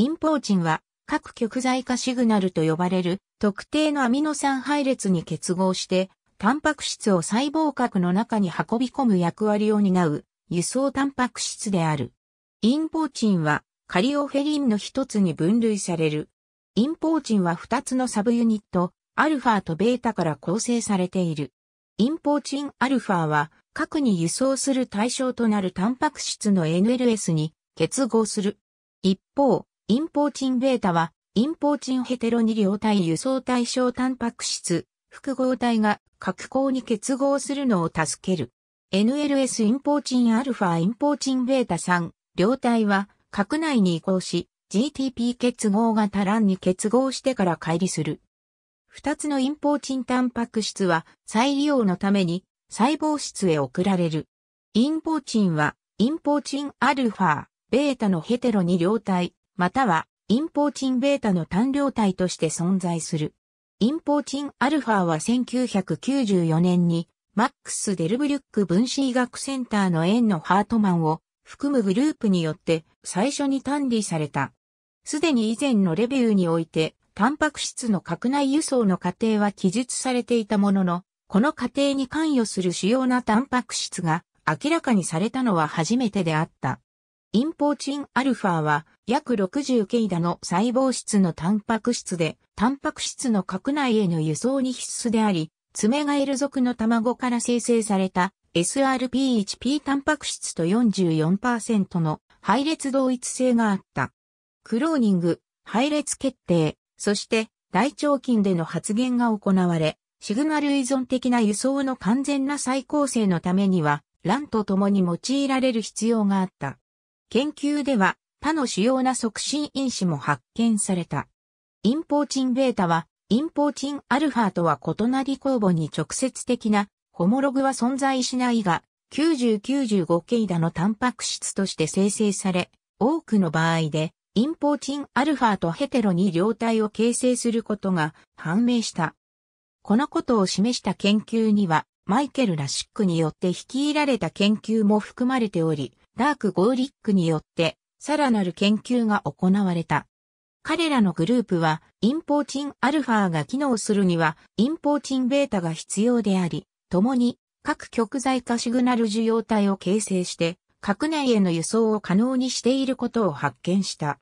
インポーチンは各極剤化シグナルと呼ばれる特定のアミノ酸配列に結合して、タンパク質を細胞核の中に運び込む役割を担う輸送タンパク質である。インポーチンはカリオフェリンの一つに分類される。インポーチンは二つのサブユニット、アルファとベータから構成されている。インポーチンアルファは核に輸送する対象となるタンパク質の NLS に結合する。一方、イーチンベータは、インポーチンヘテロ二両体輸送対象タンパク質、複合体が核光に結合するのを助ける。NLS イーチンアルファーチンベータ3、両体は核内に移行し、GTP 結合型卵に結合してから乖離する。二つのインポーチンタンパク質は再利用のために細胞質へ送られる。イーチンはーチンアルファ、ベータのヘテロ2両体、または、インポーチンベータの単量体として存在する。インポーチンアルファは1994年に、マックス・デルブリュック分子医学センターの円のハートマンを含むグループによって最初に単理された。すでに以前のレビューにおいて、タンパク質の核内輸送の過程は記述されていたものの、この過程に関与する主要なタンパク質が明らかにされたのは初めてであった。インポーチンアルファは約60ケイダの細胞質のタンパク質で、タンパク質の核内への輸送に必須であり、爪ガエル属の卵から生成された SRP1P タンパク質と44%の配列同一性があった。クローニング、配列決定、そして大腸菌での発現が行われ、シグナル依存的な輸送の完全な再構成のためには、卵と共に用いられる必要があった。研究では他の主要な促進因子も発見された。インポーチンベータは、インポーチンアルファとは異なり酵母に直接的なホモログは存在しないが、9095ケイダのタンパク質として生成され、多くの場合で、インポーチンアルファとヘテロに両体を形成することが判明した。このことを示した研究には、マイケル・ラシックによって率いられた研究も含まれており、ダーク・ゴーリックによって、さらなる研究が行われた。彼らのグループは、インポーチンアルファが機能するには、インポーチンベータが必要であり、共に、各極材化シグナル受容体を形成して、核内への輸送を可能にしていることを発見した。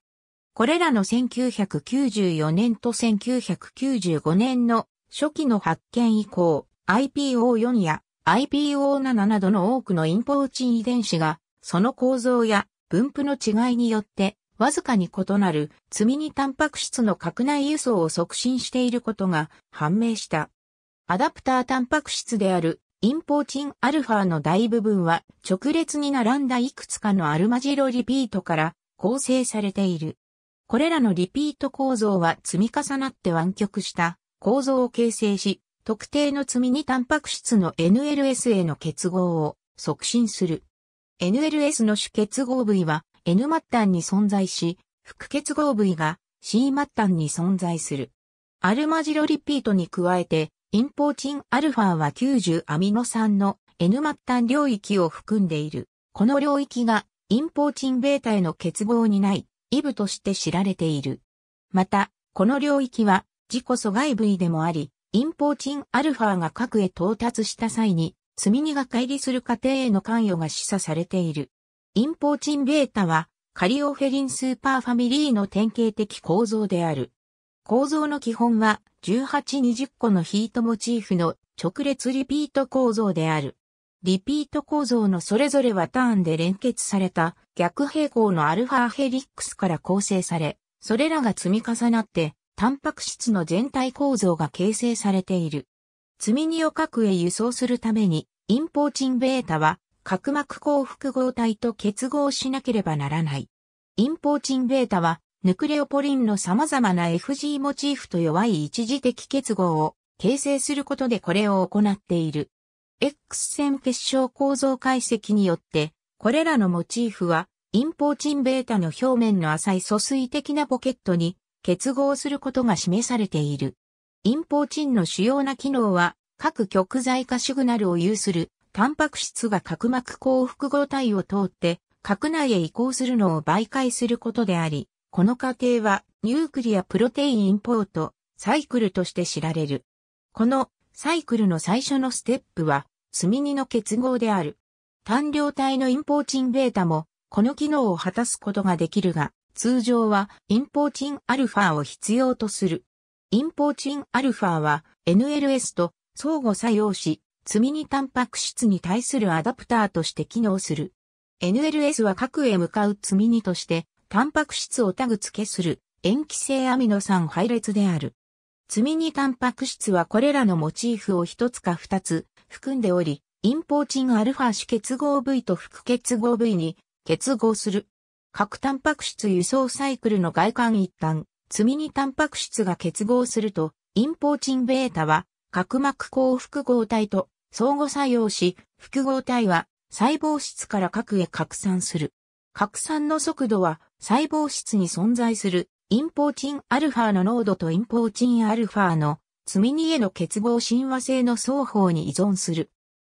これらの1994年と1995年の初期の発見以降、IPO4 や IPO7 などの多くのインポーチン遺伝子がその構造や分布の違いによって、わずかに異なる積み荷タンパク質の核内輸送を促進していることが判明した。アダプタータンパク質であるインポーチンアルファの大部分は直列に並んだいくつかのアルマジロリピートから構成されている。これらのリピート構造は積み重なって湾曲した構造を形成し、特定の積みにタンパク質の NLS への結合を促進する。NLS の主結合部位は N 末端に存在し、副結合部位が C 末端に存在する。アルマジロリピートに加えて、インポーチンアルファは90アミノ酸の N 末端領域を含んでいる。この領域がインポーチンベータへの結合にない、イブとして知られている。また、この領域は自己阻害部位でもあり、インポーチンアルファが核へ到達した際に積荷が乖離する過程への関与が示唆されている。インポーチンベータはカリオフェリンスーパーファミリーの典型的構造である。構造の基本は1820個のヒートモチーフの直列リピート構造である。リピート構造のそれぞれはターンで連結された逆平行のアルファヘリックスから構成され、それらが積み重なってタンパク質の全体構造が形成されている。積み荷を核へ輸送するために、インポーチンベータは、角膜高複合体と結合しなければならない。インポーチンベータは、ヌクレオポリンの様々な FG モチーフと弱い一時的結合を形成することでこれを行っている。X 線結晶構造解析によって、これらのモチーフは、インポーチンベータの表面の浅い疎水的なポケットに結合することが示されている。インーチンの主要な機能は、各極在化シグナルを有する、タンパク質が角膜幸複合体を通って、核内へ移行するのを媒介することであり、この過程は、ニュークリアプロテインインポート、サイクルとして知られる。この、サイクルの最初のステップは、積み荷の結合である。単量体のインポーチンベータも、この機能を果たすことができるが、通常はインポーチンアルファを必要とする。インポーチンアルファは NLS と相互作用し、積みにタンパク質に対するアダプターとして機能する。NLS は核へ向かう積み荷として、タンパク質をタグ付けする塩基性アミノ酸配列である。積み荷タンパク質はこれらのモチーフを一つか二つ含んでおり、インポーチンアルファ主結合部位と副結合部位に結合する。核タンパク質輸送サイクルの外観一端、積みにタンパク質が結合すると、インポーチンベータは、角膜光複合体と相互作用し、複合体は細胞質から核へ拡散する。拡散の速度は細胞質に存在するインポーチンアルファの濃度とインポーチンアルファの積み荷への結合親和性の双方に依存する。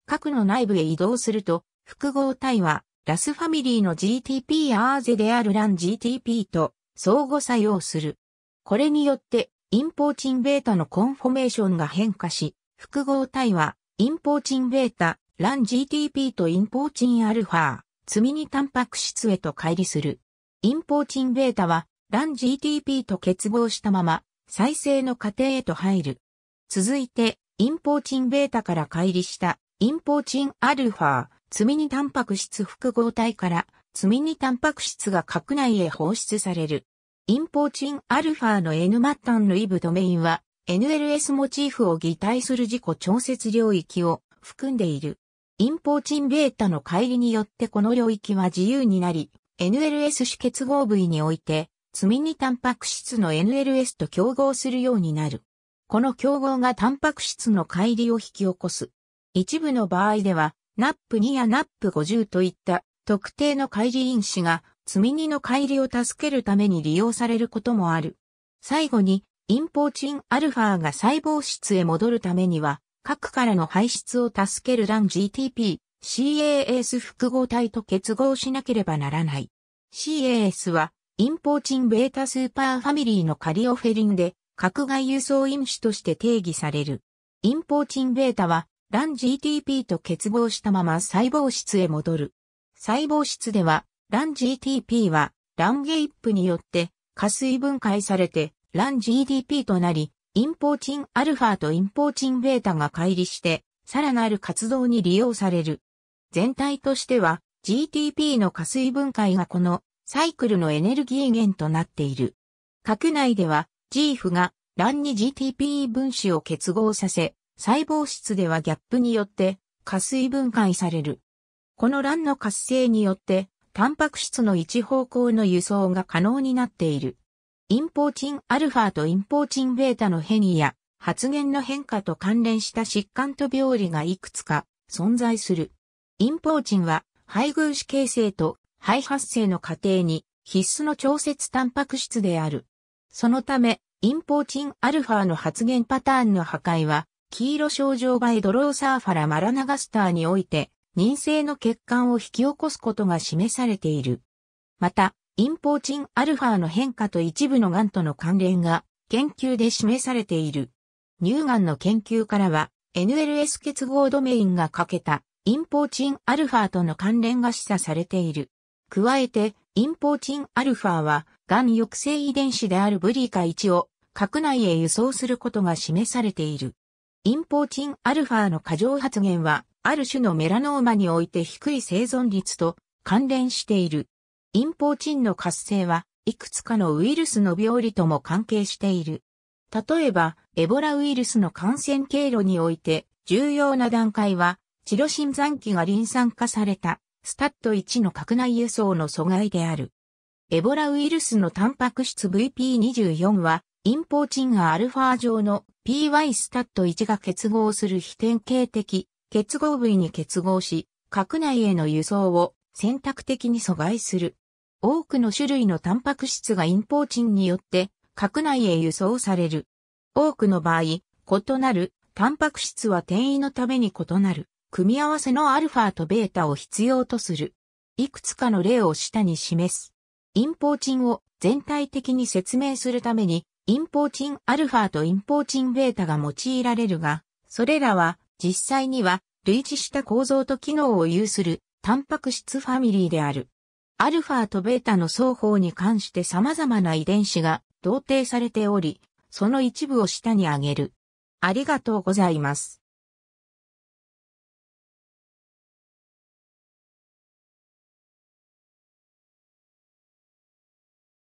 核の内部へ移動すると、複合体はラスファミリーの g t p アーゼであるラン GTP と相互作用する。これによって、インポーチンベータのコンフォメーションが変化し、複合体は、インポーチンベータ、ラン GTP とインポーチンアルファ、積みにタンパク質へと乖離する。インポーチンベータは、ラン GTP と結合したまま、再生の過程へと入る。続いて、インポーチンベータから乖離した、インポーチンアルファ、積みにタンパク質複合体から、積みにタンパク質が核内へ放出される。インポーチンアルファの N 末端のイブドメインは NLS モチーフを擬態する自己調節領域を含んでいる。インポーチンベータの乖離によってこの領域は自由になり、NLS 主結合部位において、積みにタンパク質の NLS と競合するようになる。この競合がタンパク質の乖離を引き起こす。一部の場合では、NAP2 や NAP50 といった特定の乖離因子が積み荷の乖離を助けるために利用されることもある。最後に、インポーチンアルファが細胞質へ戻るためには、核からの排出を助けるラン GTP、CAS 複合体と結合しなければならない。CAS は、インポーチンベータスーパーファミリーのカリオフェリンで、核外輸送因子として定義される。インポーチンベータは、ラン GTP と結合したまま細胞質へ戻る。細胞質では、ラン g t p はランゲイップによって加水分解されてラン g d p となり、インポーチンアルファとインポーチンベータが乖離して、さらなる活動に利用される。全体としては GTP の加水分解がこのサイクルのエネルギー源となっている。核内では GF がランに GTP 分子を結合させ、細胞質ではギャップによって加水分解される。このランの活性によってタンパク質の一方向の輸送が可能になっている。インポーチンアルファとインポーチンベータの変異や発言の変化と関連した疾患と病理がいくつか存在する。インポーチンは配偶子形成と肺発生の過程に必須の調節タンパク質である。そのため、インポーチンアルファの発現パターンの破壊は、黄色症状バイドローサーファラマラナガスターにおいて陰性の血管を引き起こすことが示されている。また、インポーチンアルファの変化と一部の癌との関連が研究で示されている。乳がんの研究からは NLS 結合ドメインが欠けたインポーチンアルファとの関連が示唆されている。加えて、インポーチンアルファは、がん抑制遺伝子であるブリカ1を核内へ輸送することが示されている。インポーチンアルファの過剰発現は、ある種のメラノーマにおいて低い生存率と関連している。陰チンの活性はいくつかのウイルスの病理とも関係している。例えば、エボラウイルスの感染経路において重要な段階は、チロシン残機が臨酸化されたスタット1の核内輸送の阻害である。エボラウイルスのタンパク質 VP24 は、インポーチンがアルファ上の PY スタット1が結合する非典型的結合部位に結合し、核内への輸送を選択的に阻害する。多くの種類のタンパク質がインポーチンによって核内へ輸送される。多くの場合、異なるタンパク質は転移のために異なる組み合わせのアルファとベータを必要とする。いくつかの例を下に示す。インポーチンを全体的に説明するために、インポーチンアルファとインポーチンベータが用いられるが、それらは実際には類似した構造と機能を有するタンパク質ファミリーである。アルファとベータの双方に関して様々な遺伝子が同定されており、その一部を下に挙げる。ありがとうございます。